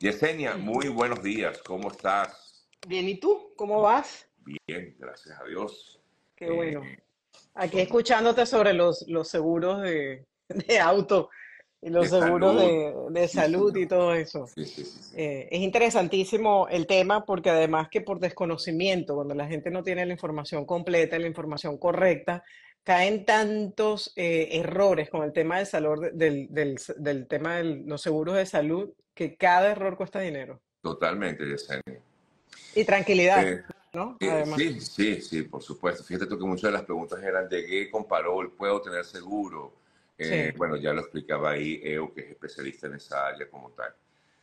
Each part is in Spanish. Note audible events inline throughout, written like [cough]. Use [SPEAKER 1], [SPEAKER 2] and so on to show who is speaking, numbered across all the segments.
[SPEAKER 1] Yesenia, muy buenos días, ¿cómo estás?
[SPEAKER 2] Bien, ¿y tú? ¿Cómo vas?
[SPEAKER 1] Bien, gracias a Dios. Qué eh, bueno.
[SPEAKER 2] Aquí escuchándote sobre los, seguros [laughs] de, auto y los seguros De, salud y todo eso. Eh, es interesantísimo el tema porque además que por desconocimiento, cuando la gente no tiene la información completa, la información correcta, caen tantos eh, errores con el tema del, del tema de los seguros de salud que cada error cuesta dinero.
[SPEAKER 1] Totalmente, Yesenia.
[SPEAKER 2] Y tranquilidad, eh, ¿no? Eh, sí,
[SPEAKER 1] sí, sí, por supuesto. Fíjate tú que muchas de las preguntas eran de qué comparó el puedo tener seguro. Eh, bueno, ya lo explicaba ahí EO, que es especialista en esa área como tal.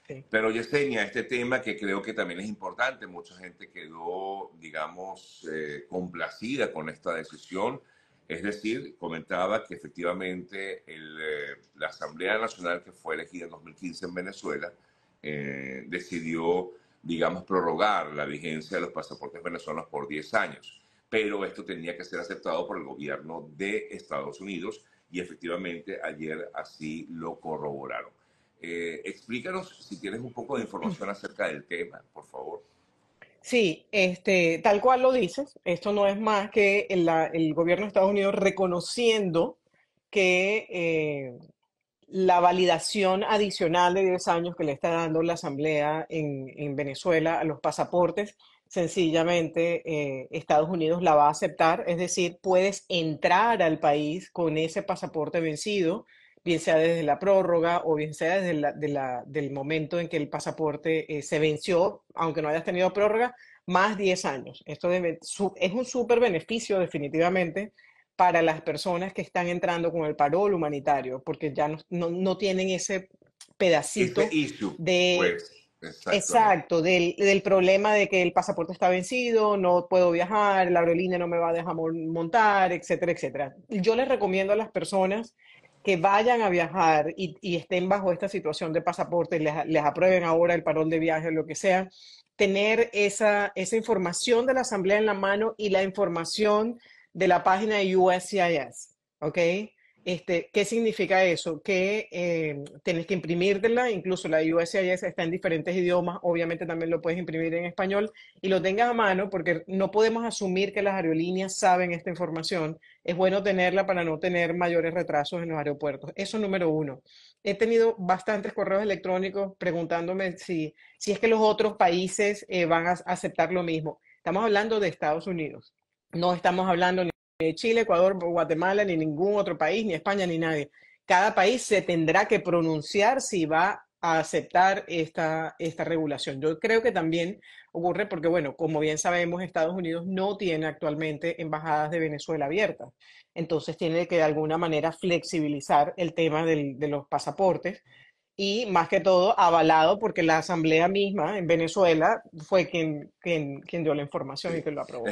[SPEAKER 1] Sí. Pero Yesenia, este tema que creo que también es importante, mucha gente quedó, digamos, complacida con esta decisión. Es decir, comentaba que efectivamente el, la Asamblea Nacional que fue elegida en 2015 en Venezuela eh, decidió, digamos, prorrogar la vigencia de los pasaportes venezolanos por 10 años. Pero esto tenía que ser aceptado por el gobierno de Estados Unidos y efectivamente ayer así lo corroboraron. Eh, explícanos si tienes un poco de información acerca del tema, por favor.
[SPEAKER 2] Sí, este, tal cual lo dices, esto no es más que el, gobierno de Estados Unidos reconociendo que eh, la validación adicional de 10 años que le está dando la Asamblea en, Venezuela a los pasaportes, sencillamente eh, Estados Unidos la va a aceptar, es decir, puedes entrar al país con ese pasaporte vencido, bien sea desde la prórroga o bien sea desde el momento en que el pasaporte eh, se venció, aunque no hayas tenido prórroga, más 10 años. Esto es un súper beneficio definitivamente para las personas que están entrando con el parol humanitario, porque ya no, no, tienen ese pedacito de... Pues, exacto, del, del, problema de que el pasaporte está vencido, no puedo viajar, la aerolínea no me va a dejar montar, etcétera, etcétera. Yo les recomiendo a las personas que vayan a viajar y, estén bajo esta situación de pasaporte, les, les aprueben ahora el parol de viaje, lo que sea, tener esa, esa información de la asamblea en la mano y la información de la página de USCIS, ¿ok? Este, ¿Qué significa eso? Que eh, tienes que imprimirla, incluso la USCIS está en diferentes idiomas, obviamente también lo puedes imprimir en español y lo tengas a mano porque no podemos asumir que las aerolíneas saben esta información. Es bueno tenerla para no tener mayores retrasos en los aeropuertos. Eso número uno. He tenido bastantes correos electrónicos preguntándome si, es que los otros países eh, van a aceptar lo mismo. Estamos hablando de Estados Unidos. No estamos hablando ni de Chile, Ecuador, Guatemala, ni ningún otro país, ni España, ni nadie. Cada país se tendrá que pronunciar si va a aceptar esta, esta regulación. Yo creo que también ocurre porque, bueno, como bien sabemos, Estados Unidos no tiene actualmente embajadas de Venezuela abiertas. Entonces tiene que de alguna manera flexibilizar el tema de los pasaportes y más que todo avalado porque la asamblea misma en Venezuela fue quien, quien, dio la información y que lo aprobó.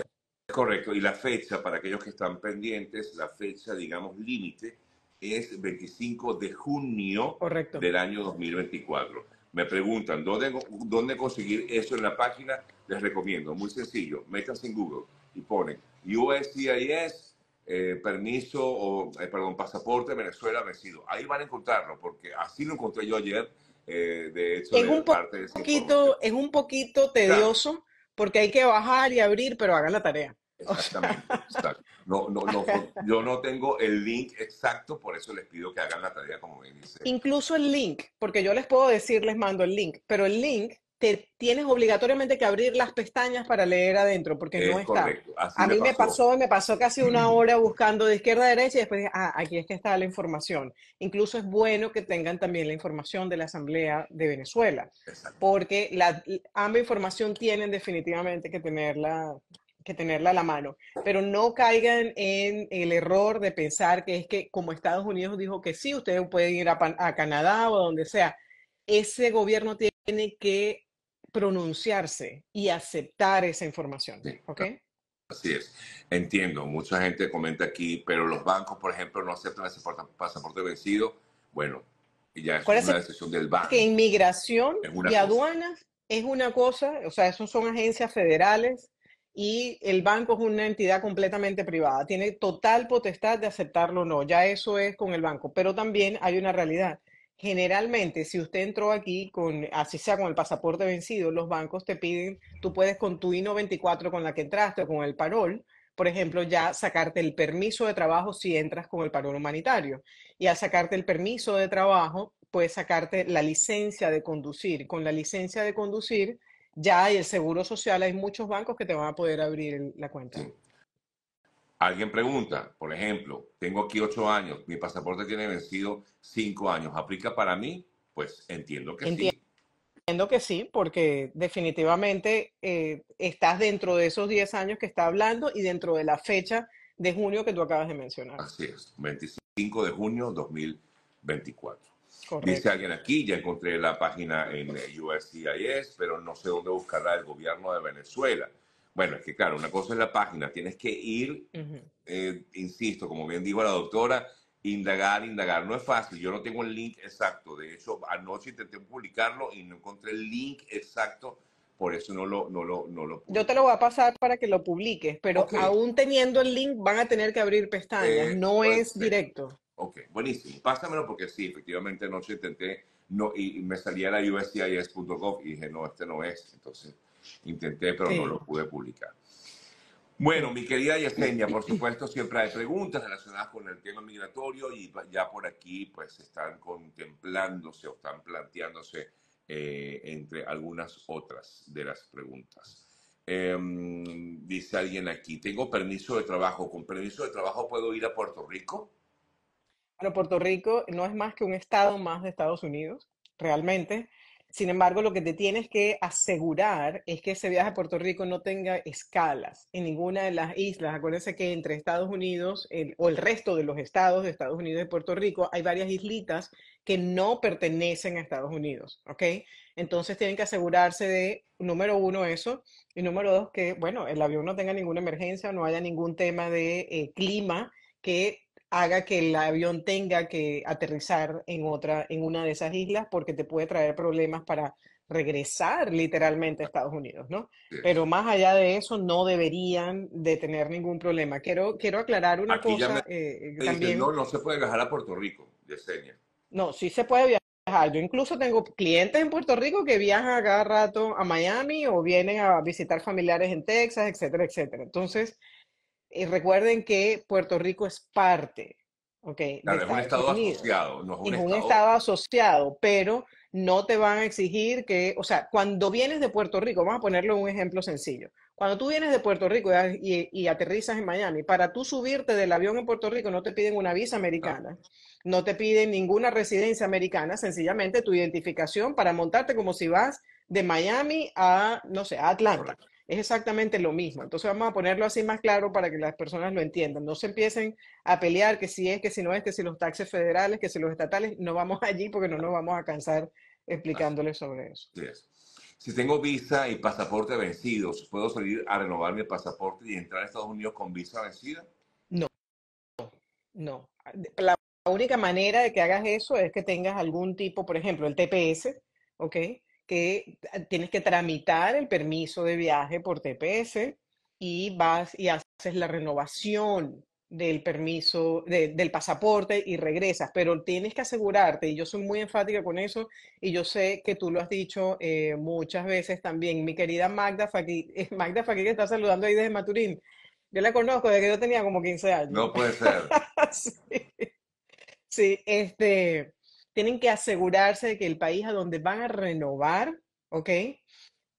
[SPEAKER 1] Correcto, y la fecha, para aquellos que están pendientes, la fecha, digamos, límite es 25 de junio del año 2024. Me preguntan, ¿dónde, ¿dónde conseguir eso en la página? Les recomiendo, muy sencillo, métanse en Google y ponen USCIS, eh, permiso, o, eh, perdón, pasaporte Venezuela vencido. Ahí van a encontrarlo, porque así lo encontré yo ayer, eh, de hecho, es un poquito,
[SPEAKER 2] Es un poquito tedioso, porque hay que bajar y abrir, pero hagan la tarea. Exactamente.
[SPEAKER 1] No, no, [laughs] no, yo no tengo el link exacto, por eso les pido que hagan la tarea como bien
[SPEAKER 2] dice. Incluso el link, porque yo les puedo decir, les mando el link, pero el link te tienes obligatoriamente que abrir las pestañas para leer adentro, porque no está. A mí me pasó. me pasó casi una [clears throat] hora buscando de izquierda a derecha y después dije, ah, aquí es que está la información. Incluso es bueno que tengan también la información de la Asamblea de Venezuela, porque la, ambas información tienen definitivamente que tenerla que tenerla a la mano, pero no caigan en el error de pensar que es que como Estados Unidos dijo que sí, ustedes pueden ir a, Canadá o donde sea, ese gobierno tiene que pronunciarse y aceptar esa información. ¿Ok?
[SPEAKER 1] Así es. Entiendo, mucha gente comenta aquí, pero los bancos, por ejemplo, no aceptan ese pasaporte vencido. Bueno, y ya es una decisión del banco. Que
[SPEAKER 2] inmigración y aduanas es una cosa, o sea, eso son agencias federales y el banco es una entidad completamente privada, tiene total potestad de aceptarlo o no, ya eso es con el banco, pero también hay una realidad. Generalmente, si usted entró aquí con, así sea con el pasaporte vencido, los bancos te piden, tú puedes con tu I-94 con la que entraste o con el parol, por ejemplo, ya sacarte el permiso de trabajo si entras con el parol humanitario. Y al sacarte el permiso de trabajo, puedes sacarte la licencia de conducir. Con la licencia de conducir, ya hay el seguro social, hay muchos bancos que te van a poder abrir la cuenta.
[SPEAKER 1] Alguien pregunta, por ejemplo, tengo aquí ocho años, mi pasaporte tiene vencido cinco años, ¿aplica para mí? Pues entiendo que sí.
[SPEAKER 2] Entiendo que sí, porque definitivamente eh, estás dentro de esos diez años que está hablando y dentro de la fecha de junio que tú acabas de mencionar. Así
[SPEAKER 1] es, 25 de junio 2024. Dice alguien aquí, ya encontré la página en USCIS, pero no sé dónde buscarla el gobierno de Venezuela. Bueno, es que claro, una cosa es la página, tienes que ir, eh, insisto, como bien dijo la doctora, indagar, indagar, no es fácil, yo no tengo el link exacto, de hecho anoche intenté publicarlo y no encontré el link exacto, por eso no lo, no lo, no lo
[SPEAKER 2] Yo te lo voy a pasar para que lo publiques, pero aún teniendo el link van a tener que abrir pestañas, no es directo.
[SPEAKER 1] Ok, buenísimo. Pásamelo porque sí, efectivamente anoche intenté no, y, me salía la USCIS.gov y dije, no, este no es. Entonces intenté, pero no lo pude publicar. Bueno, mi querida Yesenia, por supuesto, siempre hay preguntas relacionadas con el tema migratorio y ya por aquí pues están contemplándose o están planteándose eh, entre algunas otras de las preguntas. Em, dice alguien aquí, tengo permiso de trabajo, ¿con permiso de trabajo puedo ir a Puerto Rico?
[SPEAKER 2] Bueno, Puerto Rico no es más que un estado más de Estados Unidos, realmente. Sin embargo, lo que te tienes que asegurar es que ese viaje a Puerto Rico no tenga escalas en ninguna de las islas. Acuérdense que entre Estados Unidos o el resto de los estados de Estados Unidos y Puerto Rico hay varias islitas que no pertenecen a Estados Unidos, ¿ok? Entonces tienen que asegurarse de, número uno, eso, y número dos, que, bueno, el avión no tenga ninguna emergencia, o no haya ningún tema de eh, clima que haga que el avión tenga que aterrizar en otra, en una de esas islas, porque te puede traer problemas para regresar literalmente a Estados Unidos, ¿no? Pero más allá de eso, no deberían de tener ningún problema. Quiero, quiero aclarar una cosa. Eh, eh, también.
[SPEAKER 1] no, se puede viajar a Puerto Rico, Yesenia.
[SPEAKER 2] No, sí se puede viajar. Yo incluso tengo clientes en Puerto Rico que viajan cada rato a Miami o vienen a visitar familiares en Texas, etcétera, etcétera. Entonces, y recuerden que Puerto Rico es parte, ¿ok? es un estado asociado,
[SPEAKER 1] no es un, un estado
[SPEAKER 2] asociado, pero no te van a exigir que, o sea, cuando vienes de Puerto Rico, vamos a ponerle un ejemplo sencillo. Cuando tú vienes de Puerto Rico y, aterrizas en Miami, para tú subirte del avión en Puerto Rico no te piden una visa americana, no te piden ninguna residencia americana, sencillamente tu identificación para montarte como si vas de Miami a, no sé, a Atlanta exactamente lo mismo. Entonces vamos a ponerlo así más claro para que las personas lo entiendan. No se empiecen a pelear que si es, que si no es, que si los taxes federales, que si los estatales. No vamos [laughs] allí porque no nos vamos a cansar explicándoles sobre eso.
[SPEAKER 1] Si tengo visa y pasaporte vencidos, ¿puedo salir a renovar mi pasaporte y entrar a Estados Unidos con visa vencida?
[SPEAKER 2] No, no. La única manera de que hagas eso es que tengas algún tipo, por ejemplo, el TPS, ¿ok? que ah, tienes que tramitar el permiso de viaje por TPS y vas y haces la renovación del permiso, del pasaporte y regresas, pero tienes que asegurarte, y yo soy muy enfática con eso, y yo sé que tú lo has dicho eh, muchas veces también, mi querida Magda Faki, [laughs] Magda Faki que está saludando ahí desde Maturín, yo la conozco desde que yo tenía como 15 años. No puede ser. [laughs] sí, este, tienen que asegurarse de que el país a donde van a renovar, ¿ok?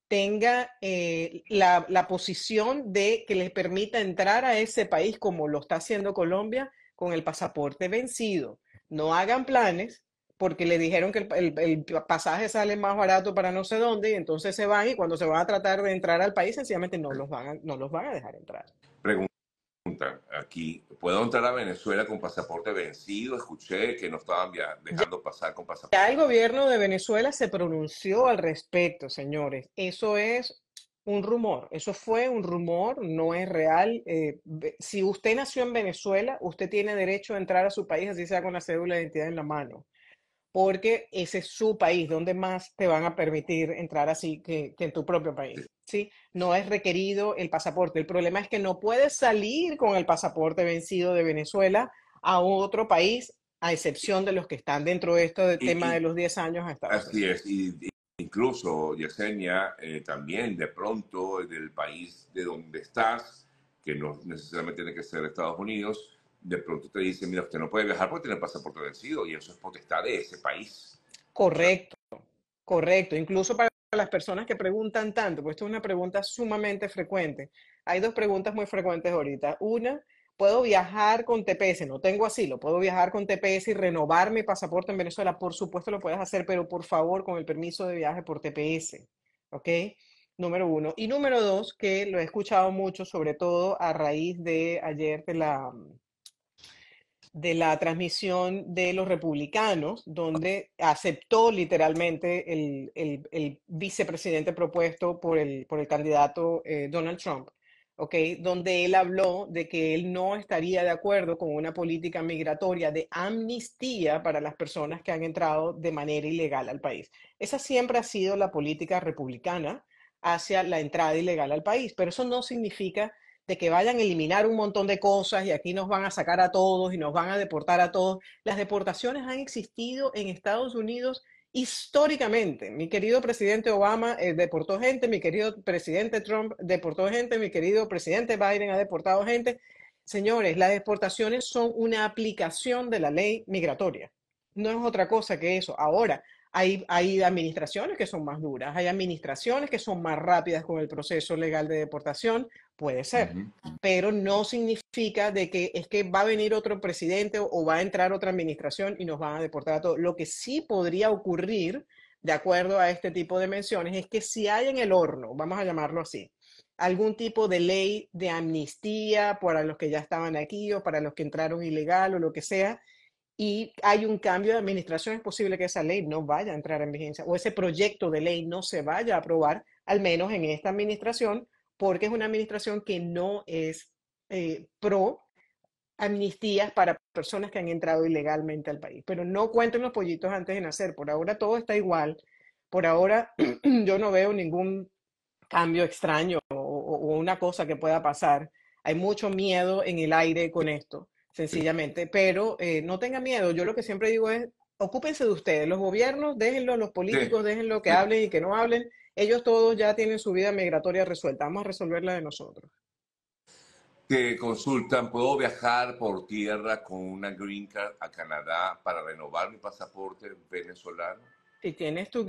[SPEAKER 2] tenga eh, la, posición de que les permita entrar a ese país como lo está haciendo Colombia con el pasaporte vencido. No hagan planes porque le dijeron que el, pasaje sale más barato para no sé dónde y entonces se van y cuando se van a tratar de entrar al país sencillamente no los van a, no los van a dejar entrar.
[SPEAKER 1] Pregunta preguntan aquí, ¿puedo entrar a Venezuela con pasaporte vencido? Escuché que no estaban dejando pasar con pasaporte. Ya
[SPEAKER 2] el gobierno de Venezuela se pronunció al respecto, señores. Eso es un rumor, eso fue un rumor, no es real. Eh, si usted nació en Venezuela, usted tiene derecho a entrar a su país, así sea con la cédula de identidad en la mano porque ese es su país, donde más te van a permitir entrar así que, en tu propio país. ¿sí? No es requerido el pasaporte. El problema es que no puedes salir con el pasaporte vencido de Venezuela a otro país, a excepción de los que están dentro de esto del tema de los 10 años así
[SPEAKER 1] es, incluso Yesenia, eh, también de pronto del país de donde estás, que no necesariamente tiene que ser Estados Unidos, de pronto te dicen, mira, usted no puede viajar porque tiene el pasaporte vencido y eso es potestad de ese país.
[SPEAKER 2] Correcto, correcto. Incluso para las personas que preguntan tanto, pues esto es una pregunta sumamente frecuente. Hay dos preguntas muy frecuentes ahorita. Una, ¿puedo viajar con TPS? No tengo asilo, ¿puedo viajar con TPS y renovar mi pasaporte en Venezuela? Por supuesto lo puedes hacer, pero por favor con el permiso de viaje por TPS, ¿ok? Número uno. Y número dos, que lo he escuchado mucho, sobre todo a raíz de ayer de la de la transmisión de los republicanos, donde aceptó literalmente el, vicepresidente propuesto por el, candidato eh, Donald Trump, okay, donde él habló de que él no estaría de acuerdo con una política migratoria de amnistía para las personas que han entrado de manera ilegal al país. Esa siempre ha sido la política republicana hacia la entrada ilegal al país, pero eso no significa de que vayan a eliminar un montón de cosas y aquí nos van a sacar a todos y nos van a deportar a todos. Las deportaciones han existido en Estados Unidos históricamente. Mi querido presidente Obama eh, deportó gente, mi querido presidente Trump deportó gente, mi querido presidente Biden ha deportado gente. Señores, las deportaciones son una aplicación de la ley migratoria. No es otra cosa que eso. Ahora, hay, administraciones que son más duras, hay administraciones que son más rápidas con el proceso legal de deportación, puede ser, pero no significa de que es que va a venir otro presidente o va a entrar otra administración y nos van a deportar a todos. Lo que sí podría ocurrir, de acuerdo a este tipo de menciones, es que si hay en el horno, vamos a llamarlo así, algún tipo de ley de amnistía para los que ya estaban aquí o para los que entraron ilegal o lo que sea, y hay un cambio de administración, es posible que esa ley no vaya a entrar en vigencia o ese proyecto de ley no se vaya a aprobar, al menos en esta administración, porque es una administración que no es eh, pro amnistías para personas que han entrado ilegalmente al país. Pero no cuenten los pollitos antes de nacer, por ahora todo está igual, por ahora [clears throat] yo no veo ningún cambio extraño o una cosa que pueda pasar. Hay mucho miedo en el aire con esto sencillamente. Pero eh, no tenga miedo, yo lo que siempre digo es, ocúpense de ustedes, los gobiernos, déjenlo, los políticos, déjenlo que hablen y que no hablen, ellos todos ya tienen su vida migratoria resuelta, vamos a resolverla de nosotros.
[SPEAKER 1] Te consultan, ¿puedo viajar por tierra con una green card a Canadá para renovar mi pasaporte venezolano?
[SPEAKER 2] ¿Y tienes tu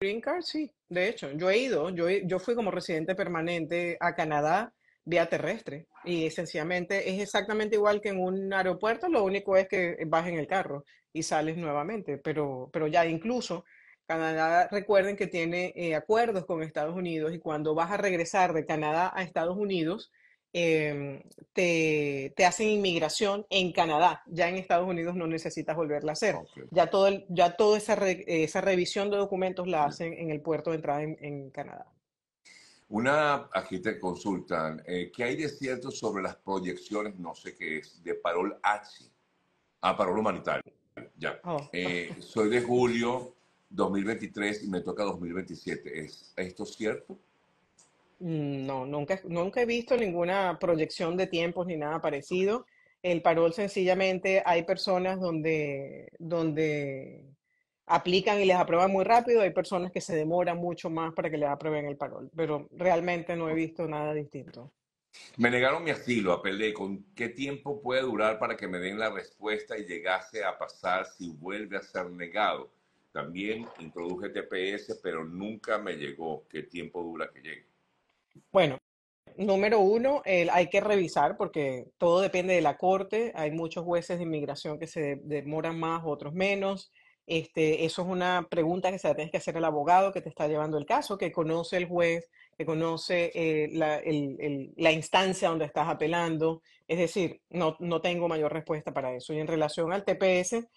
[SPEAKER 2] green card, sí. De hecho, yo he ido, yo, yo fui como residente permanente a Canadá vía terrestre. Y sencillamente es exactamente igual que en un aeropuerto, lo único es que vas en el carro y sales nuevamente. Pero, pero ya incluso Canadá, recuerden que tiene eh, acuerdos con Estados Unidos y cuando vas a regresar de Canadá a Estados Unidos, em, te, hacen inmigración en Canadá. Ya en Estados Unidos no necesitas volverla a hacer. Ya todo ya toda esa, revisión de documentos la hacen en el puerto de entrada en Canadá.
[SPEAKER 1] Una, aquí te consultan, eh, ¿qué hay de cierto sobre las proyecciones, no sé qué es, de Parol H a ah, Parol Humanitario? Ya. Oh. Eh, soy de julio 2023 y me toca 2027. ¿Es esto cierto?
[SPEAKER 2] Mm, no, nunca, nunca he visto ninguna proyección de tiempos ni nada parecido. El parol sencillamente hay personas donde, donde aplican y les aprueban muy rápido, hay personas que se demoran mucho más para que les aprueben el parol, pero realmente no he visto nada distinto.
[SPEAKER 1] Me negaron mi asilo, apelé. ¿Con qué tiempo puede durar para que me den la respuesta y llegase a pasar si vuelve a ser negado? También introduje TPS, pero nunca me llegó. ¿Qué tiempo dura que llegue?
[SPEAKER 2] Bueno, número uno, hay que revisar porque todo depende de la corte. Hay muchos jueces de inmigración que se demoran más, otros menos. Este, eso es una pregunta que se la tienes que hacer al abogado que te está llevando el caso, que conoce el juez, que conoce eh, la, instancia donde estás apelando. Es decir, no, tengo mayor respuesta para eso. Y en relación al TPS,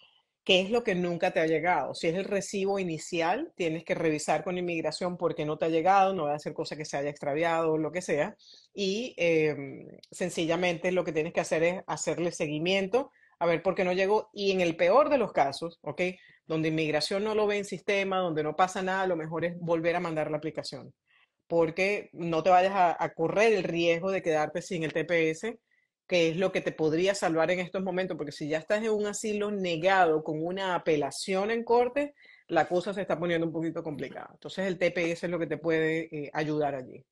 [SPEAKER 2] ¿qué es lo que nunca te ha llegado? Si es el recibo inicial, tienes que revisar con inmigración por qué no te ha llegado, no va a ser cosa que se haya extraviado o lo que sea. Y em, sencillamente lo que tienes que hacer es hacerle seguimiento a ver por qué no llegó. Y en el peor de los casos, ¿ok? Donde inmigración no lo ve en sistema, donde no pasa nada, lo mejor es volver a mandar la aplicación, porque no te vayas a, correr el riesgo de quedarte sin el TPS, que es lo que te podría salvar en estos momentos, porque si ya estás en un asilo negado con una apelación en corte, la cosa se está poniendo un poquito complicada. Entonces el TPS es lo que te puede eh, ayudar allí.